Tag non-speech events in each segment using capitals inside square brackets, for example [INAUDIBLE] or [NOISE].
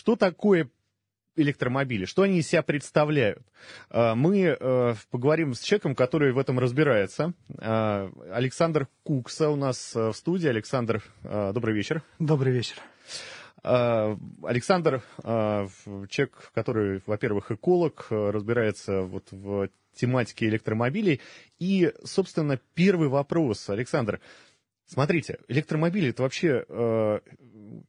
что такое электромобили, что они из себя представляют. Э, мы э, поговорим с человеком, который в этом разбирается. Э, Александр Кукса у нас в студии. Александр, добрый вечер. Добрый вечер. Александр, человек, который, во-первых, эколог, разбирается вот в тематике электромобилей. И, собственно, первый вопрос, Александр, Смотрите, электромобили это вообще э,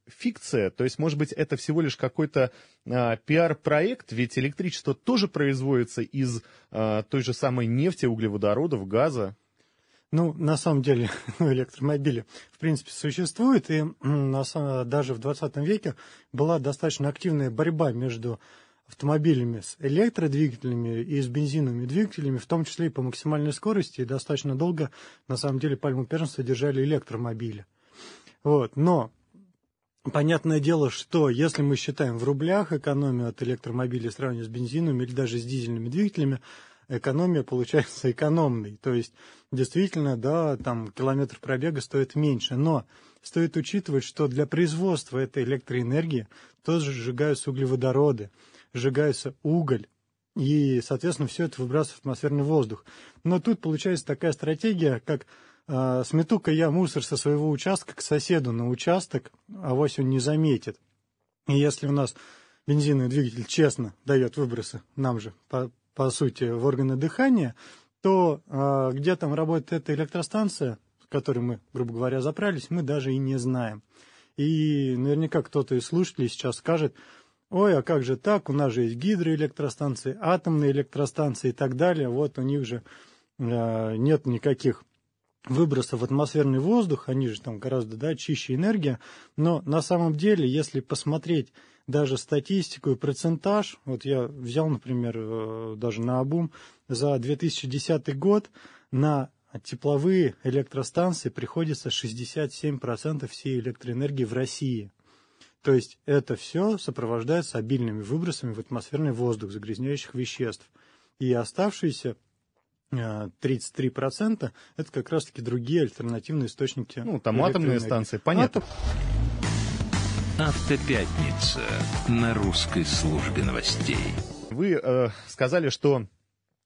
фикция, то есть, может быть, это всего лишь какой-то э, пиар-проект, ведь электричество тоже производится из э, той же самой нефти, углеводородов, газа. Ну, на самом деле, [LAUGHS] ну, электромобили, в принципе, существуют, и на самом, даже в 20 веке была достаточно активная борьба между автомобилями с электродвигателями и с бензиновыми двигателями, в том числе и по максимальной скорости, и достаточно долго, на самом деле, пальму первенства держали электромобили. Вот, но Понятное дело, что если мы считаем в рублях экономию от электромобилей сравнивая с бензиновыми или даже с дизельными двигателями, экономия получается экономной. То есть, действительно, да, там километр пробега стоит меньше. Но стоит учитывать, что для производства этой электроэнергии тоже сжигаются углеводороды сжигается уголь, и, соответственно, все это выбрасывается в атмосферный воздух. Но тут получается такая стратегия, как э, смету-ка я мусор со своего участка к соседу на участок, а авось он не заметит. И если у нас бензиновый двигатель честно дает выбросы нам же, по, по сути, в органы дыхания, то э, где там работает эта электростанция, с которой мы, грубо говоря, заправились, мы даже и не знаем. И наверняка кто-то из слушателей сейчас скажет, Ой, а как же так? У нас же есть гидроэлектростанции, атомные электростанции и так далее. Вот у них же э, нет никаких выбросов в атмосферный воздух, они же там гораздо да, чище энергия. Но на самом деле, если посмотреть даже статистику и процентаж, вот я взял, например, э, даже на обум, за 2010 год на тепловые электростанции приходится 67% всей электроэнергии в России. То есть это все сопровождается обильными выбросами в атмосферный воздух загрязняющих веществ. И оставшиеся 33% э, это как раз-таки другие альтернативные источники. Ну, там атомные станции, понятно. А Автопятница на русской службе новостей. Вы э, сказали, что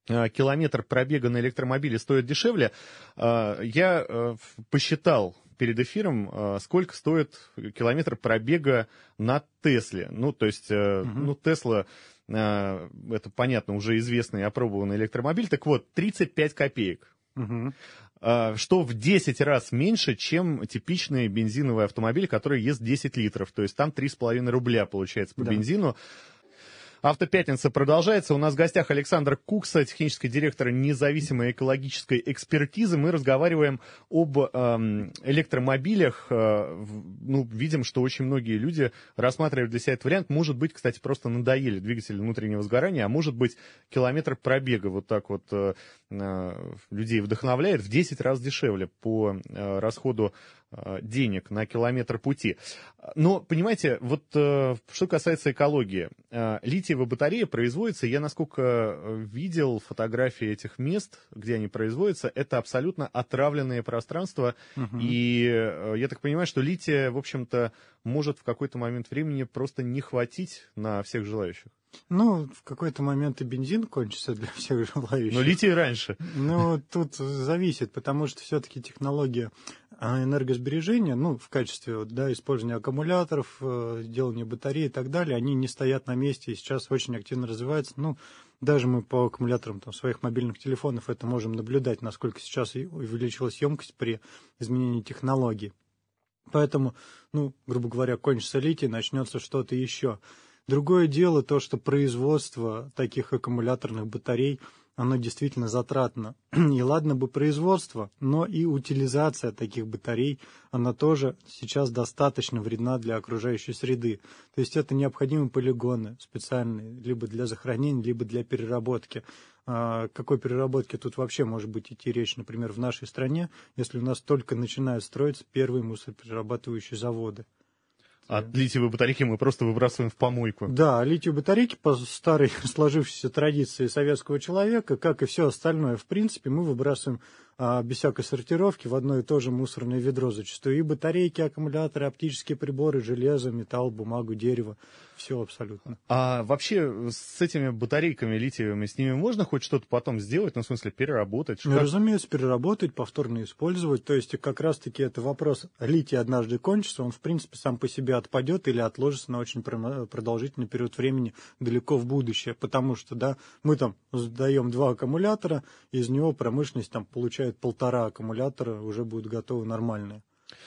э, километр пробега на электромобиле стоит дешевле. Э, я посчитал перед эфиром, э, сколько стоит километр пробега на Тесле. Ну, то есть, э, ну, Тесла э, это понятно, уже известный опробованный электромобиль. Так вот, 35 копеек. Что в 10 раз меньше, чем типичный бензиновый автомобиль, который ест 10 литров. То есть там 3,5 рубля получается по да. бензину. Автопятница продолжается. У нас в гостях Александр Кукса, технический директор независимой экологической экспертизы. Мы разговариваем об эм, электромобилях. Э, ну, видим, что очень многие люди рассматривают для себя этот вариант. Может быть, кстати, просто надоели двигатели внутреннего сгорания, а может быть, километр пробега вот так вот э, э людей вдохновляет в 10 раз дешевле по э, расходу Э, денег на километр пути. Но, понимаете, вот э, что касается экологии, э, литиевая батарея производится, я насколько видел фотографии этих мест, где они производятся, это абсолютно отравленные пространства, угу. и я так понимаю, что лития, в общем-то, может в какой-то момент времени просто не хватить на всех желающих. Ну, в какой-то момент и бензин кончится для [LAUGHS] всех желающих. Но ну, литий раньше. Ну, тут зависит, потому что все-таки технология а, энергосбережения, ну, в качестве да, использования аккумуляторов, э, делания батареи и так далее, они не стоят на месте и сейчас очень активно развиваются. Ну, даже мы по аккумуляторам там, своих мобильных телефонов это можем наблюдать, насколько сейчас увеличилась емкость при изменении технологий. Поэтому, ну, грубо говоря, кончится литий, начнется что-то еще. Другое дело то, что производство таких аккумуляторных батарей оно действительно затратно. [CLEARS THROAT] И ладно бы производство, но и утилизация таких батарей, она тоже сейчас достаточно вредна для окружающей среды. То есть это необходимы полигоны специальные, либо для захоронения, либо для переработки. А, какой переработке тут вообще может быть идти речь, например, в нашей стране, если у нас только начинают строиться первые мусороперерабатывающие заводы? От литиевой батарейки мы просто выбрасываем в помойку. Да, литиевые батарейки по старой [LAUGHS] сложившейся традиции советского человека, как и все остальное, в принципе, мы выбрасываем а, без всякой сортировки в одно и то же мусорное ведро зачастую. И батарейки, аккумуляторы, оптические приборы, железо, металл, бумагу, дерево. Все абсолютно. А вообще с этими батарейками литиевыми, с ними можно хоть что-то потом сделать? Ну, в смысле, переработать? Ну, разумеется, переработать, повторно использовать. То есть, как раз-таки это вопрос, литий однажды кончится, он, в принципе, сам по себе отпадет или отложится на очень продолжительный период времени далеко в будущее. Потому что, да, мы там сдаем два аккумулятора, из него промышленность там получает получают полтора аккумулятора, уже будут готовы нормальные,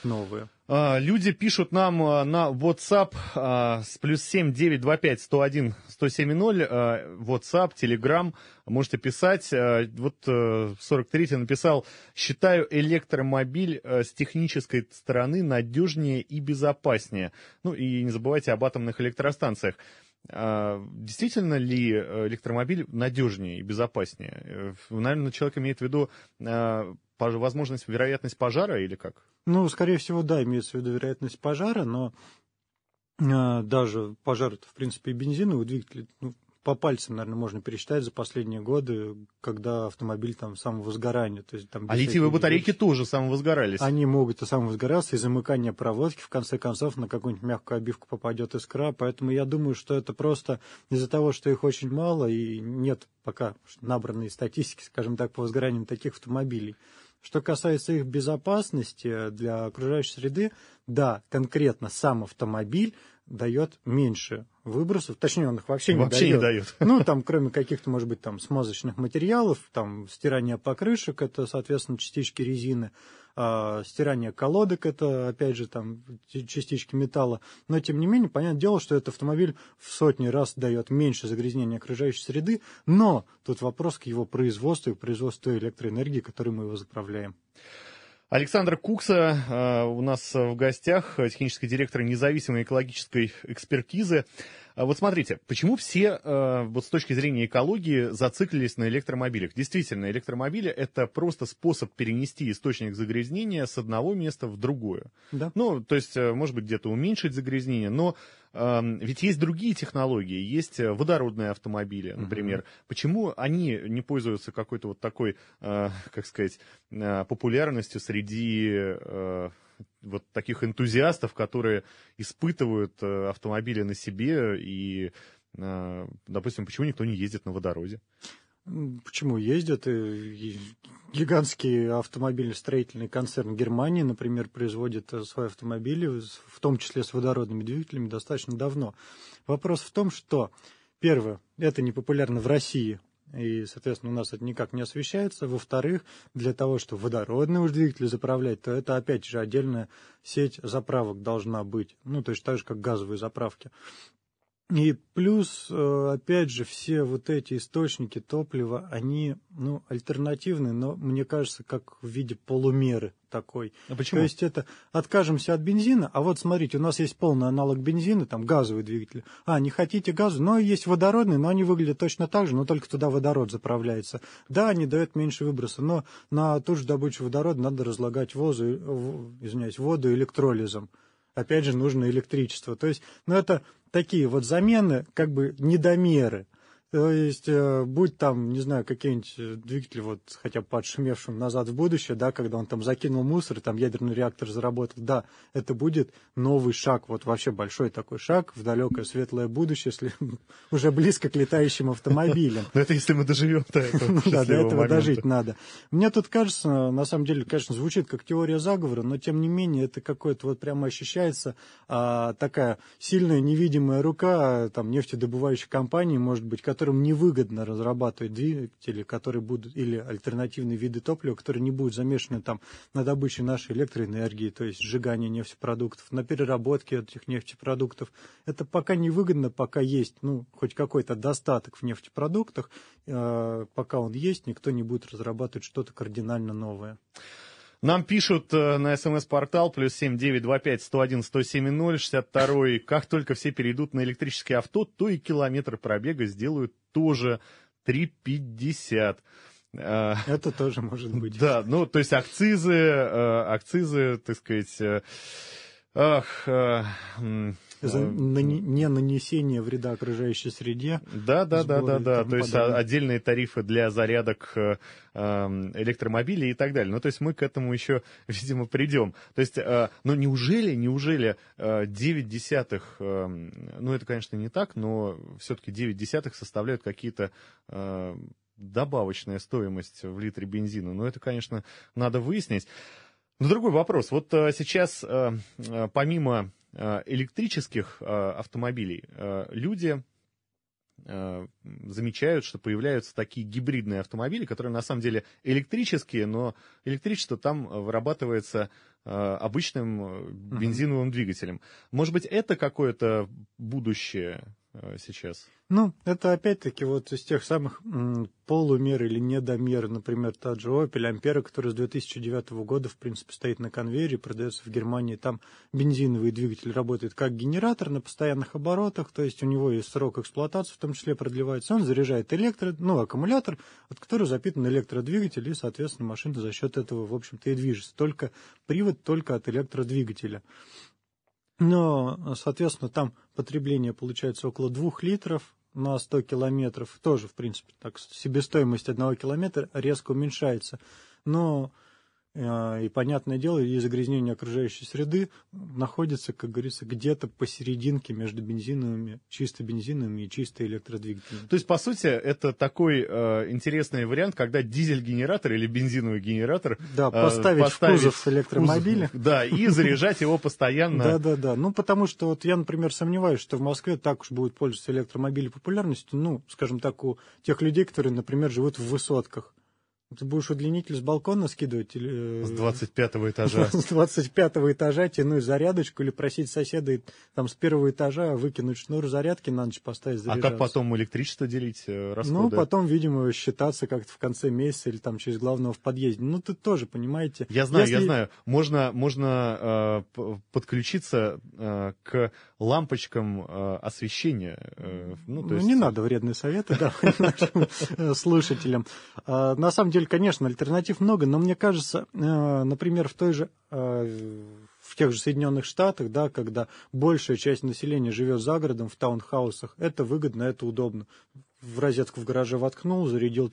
новые. А, люди пишут нам а, на WhatsApp а, с плюс 7 925 101 1070 а, WhatsApp, Telegram. Можете писать. А, вот 43 э, написал, считаю электромобиль э, с технической стороны надежнее и безопаснее. Ну и не забывайте об атомных электростанциях. А, действительно ли э, электромобиль надежнее и безопаснее? Э, Наверное, человек имеет в виду а, возможность, вероятность пожара или как? Ну, скорее всего, да, имеется в виду вероятность пожара, но а, даже пожар в принципе, и бензиновый двигатель, ну, по пальцам, наверное, можно пересчитать за последние годы, когда автомобиль там самовозгорание. То есть, там, а литиевые батарейки есть. тоже самовозгорались. Они могут и самовозгораться, и замыкание проводки, в конце концов, на какую-нибудь мягкую обивку попадет искра. Поэтому я думаю, что это просто из-за того, что их очень мало, и нет пока набранной статистики, скажем так, по возгораниям таких автомобилей. Что касается их безопасности для окружающей среды, да, конкретно сам автомобиль дает меньше выбросов, точнее, он их вообще, вообще не дает. Ну, там, кроме каких-то, может быть, там смазочных материалов, там стирание покрышек, это, соответственно, частички резины, э, стирание колодок, это, опять же, там частички металла. Но, тем не менее, понятное дело, что этот автомобиль в сотни раз дает меньше загрязнения окружающей среды, но тут вопрос к его производству и производству электроэнергии, которой мы его заправляем. Александр Кукса э, у нас в гостях, э, технический директор независимой экологической экспертизы. А вот смотрите, почему все э, вот с точки зрения экологии зациклились на электромобилях? Действительно, электромобили это просто способ перенести источник загрязнения с одного места в другое. Да. Ну, то есть, э, может быть, где-то уменьшить загрязнение, но эм, ведь есть другие технологии, есть э, водородные автомобили, например. Угу. Почему они не пользуются какой-то вот такой, как сказать, популярностью среди вот таких энтузиастов, которые испытывают э, автомобили на себе и, э, допустим, почему никто не ездит на водороде? Почему ездят? Э, гигантский автомобильно-строительный концерн Германии, например, производит свои автомобили, в том числе с водородными двигателями, достаточно давно. Вопрос в том, что, первое, это непопулярно в России, и, соответственно, у нас это никак не освещается. Во-вторых, для того, чтобы водородные уж двигатели заправлять, то это, опять же, отдельная сеть заправок должна быть. Ну, то есть так же, как газовые заправки. И плюс, э, опять же, все вот эти источники топлива, они, ну, альтернативные, но, мне кажется, как в виде полумеры такой. А почему? То есть это откажемся от бензина, а вот смотрите, у нас есть полный аналог бензина, там газовый двигатель. А, не хотите газу, но ну, а есть водородный, но они выглядят точно так же, но только туда водород заправляется. Да, они дают меньше выброса, но на ту же добычу водорода надо разлагать возу, э, извиняюсь, воду электролизом опять же, нужно электричество. То есть, ну, это такие вот замены, как бы недомеры – то есть, э, будь там, не знаю, какие-нибудь э, двигатели вот хотя бы подшумевшим назад в будущее, да, когда он там закинул мусор, там ядерный реактор заработал, да, это будет новый шаг, вот вообще большой такой шаг в далекое светлое будущее, если [LAUGHS] уже близко к летающим автомобилям. [LAUGHS] Но ну, это если мы доживем до этого [LAUGHS] ну Да, до этого дожить надо. Мне тут кажется, на самом деле, конечно, звучит как теория заговора, но тем не менее это какое-то вот прямо ощущается а, такая сильная невидимая рука а, там нефтедобывающей компании, может быть, которым невыгодно разрабатывать двигатели, которые будут, или альтернативные виды топлива, которые не будут замешаны там на добыче нашей электроэнергии, то есть сжигание нефтепродуктов, на переработке этих нефтепродуктов. Это пока невыгодно, пока есть, ну, хоть какой-то достаток в нефтепродуктах, а, пока он есть, никто не будет разрабатывать что-то кардинально новое. Нам пишут э, на смс-портал плюс семь девять два пять сто один сто семь ноль шестьдесят второй. Как только все перейдут на электрические авто, то и километр пробега сделают тоже три пятьдесят. Э, Это тоже может быть. [LAUGHS] Да, ну то есть акцизы, э, акцизы, так сказать, ах, за, э, не нанесение вреда окружающей среде. Да, да, да, да, да. То есть а, отдельные тарифы для зарядок э, эм, электромобилей и так далее. Ну, то есть мы к этому еще, [LAUGHS] видимо, придем. То есть, э, ну, неужели, неужели 9 десятых, эм, ну, это, конечно, не так, но все-таки 9 десятых составляют какие-то добавочная стоимость в литре бензина. Но ну, это, конечно, надо выяснить. Но другой вопрос. Вот сейчас, помимо Э, электрических э, автомобилей э, люди замечают, что появляются такие гибридные автомобили, которые на самом деле электрические, но электричество там вырабатывается обычным бензиновым uh-huh. двигателем. Может быть, это какое-то будущее Э, сейчас? Ну, это опять-таки вот из тех самых полумер или недомер, например, тот же Opel Ampera, который с 2009 года, в принципе, стоит на конвейере, продается в Германии, там бензиновый двигатель работает как генератор на постоянных оборотах, то есть у него есть срок эксплуатации, в том числе продлевается, он заряжает электро, ну, аккумулятор, от которого запитан электродвигатель, и, соответственно, машина за счет этого, в общем-то, и движется. Только привод только от электродвигателя. Но, соответственно, там потребление получается около 2 литров на 100 километров. Тоже, в принципе, так себестоимость одного километра резко уменьшается. Но Э, и, понятное дело, и загрязнение окружающей среды находится, как говорится, где-то посерединке между бензиновыми, чисто бензиновыми и чисто электродвигателями. То есть, по сути, это такой э, интересный вариант, когда дизель-генератор или бензиновый генератор да, поставить, э, поставить в кузов электромобиля. Кузов, да, и заряжать его постоянно. [LAUGHS] Да-да-да. Ну, потому что вот я, например, сомневаюсь, что в Москве так уж будет пользоваться электромобили популярностью, ну, скажем так, у тех людей, которые, например, живут в высотках. Ты будешь удлинитель с балкона скидывать? Или... Э, с 25 этажа. [LAUGHS] С 25 этажа тянуть зарядочку или просить соседа там с первого этажа выкинуть шнур зарядки на ночь поставить заряжаться. А как потом электричество делить, э, ну, расходы? Ну, потом, видимо, считаться как-то в конце месяца или там через главного в подъезде. Ну, ты тоже, понимаете. Я знаю, Если... я знаю. Можно, можно э, подключиться э, к лампочкам э, освещения. Э, ну, то ну, есть... не надо вредные советы, да, [LAUGHS] нашим э, слушателям. А, на самом деле, деле, конечно, альтернатив много, но мне кажется, э, например, в той же э, в тех же Соединенных Штатах, да, когда большая часть населения живет за городом в таунхаусах, это выгодно, это удобно. В розетку в гараже воткнул, зарядил [LAUGHS]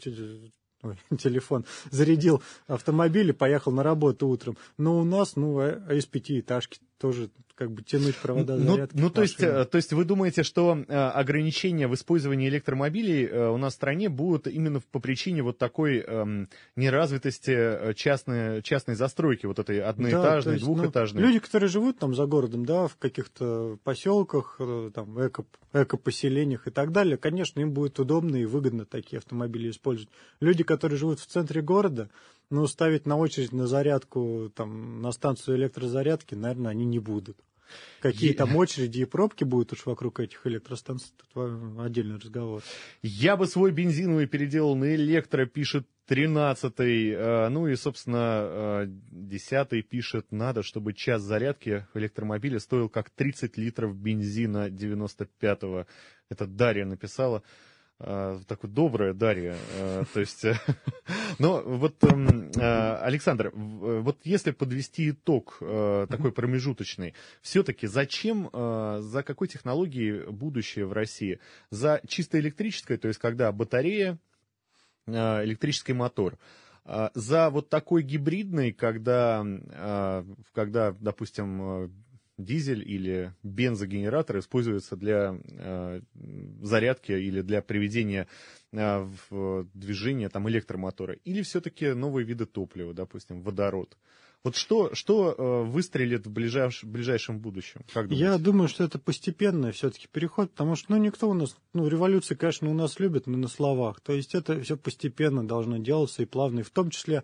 телефон, зарядил автомобиль и поехал на работу утром. Но у нас, ну, э, из пятиэтажки тоже как бы тянуть провода ну, Ну, ну то есть, э, то есть вы думаете, что э, ограничения в использовании электромобилей э, у нас в стране будут именно по причине вот такой эм, неразвитости частной, частной застройки, вот этой одноэтажной, да, есть, ну, двухэтажной? Ну, люди, которые живут там за городом, да, в каких-то поселках, там, эко, эко-поселениях и так далее, конечно, им будет удобно и выгодно такие автомобили использовать. Люди, которые живут в центре города, ну, ставить на очередь на зарядку, там, на станцию электрозарядки, наверное, они не будут. Какие там очереди и пробки будут уж вокруг этих электростанций, тут отдельный разговор. Я бы свой бензиновый переделал на электро, пишет 13-й. Э, ну и, собственно, 10-й э, пишет, надо, чтобы час зарядки электромобиля стоил как 30 литров бензина 95-го. Это Дарья написала. Э, такое доброе Дарья. Э, то есть, э, [LAUGHS] но вот, эм, Александр, вот если подвести итог такой промежуточный, все-таки зачем, за какой технологией будущее в России? За чисто электрической, то есть когда батарея, электрический мотор, за вот такой гибридный, когда, когда допустим, дизель или бензогенератор используется для э, зарядки или для приведения э, в движение там, электромотора. Или все-таки новые виды топлива, допустим, водород. Вот что, что э, выстрелит в ближайш, ближайшем будущем? Как Я думаю, что это постепенный все-таки переход, потому что ну, никто у нас, ну, революции, конечно, у нас любят, но на словах. То есть это все постепенно должно делаться и плавно, и в том числе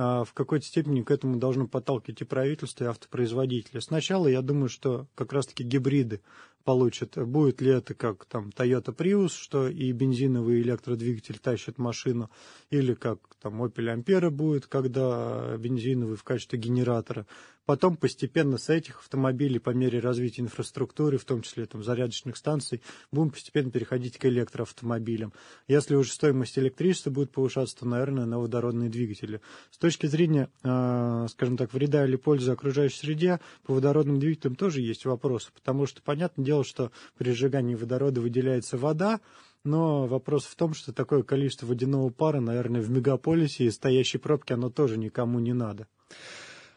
а, в какой-то степени к этому должно подталкивать и правительство, и автопроизводители. Сначала, я думаю, что как раз-таки гибриды получат. Будет ли это как там Toyota Prius, что и бензиновый электродвигатель тащит машину, или как там Opel Ampera будет, когда бензиновый в качестве генератора Потом постепенно с этих автомобилей по мере развития инфраструктуры, в том числе там, зарядочных станций, будем постепенно переходить к электроавтомобилям. Если уже стоимость электричества будет повышаться, то, наверное, на водородные двигатели. С точки зрения, э, скажем так, вреда или пользы окружающей среде, по водородным двигателям тоже есть вопросы, потому что, понятное дело, что при сжигании водорода выделяется вода, но вопрос в том, что такое количество водяного пара, наверное, в мегаполисе и стоящей пробки, оно тоже никому не надо.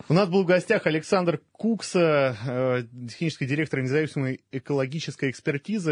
У нас был в гостях Александр Кукса, э, технический директор независимой экологической экспертизы.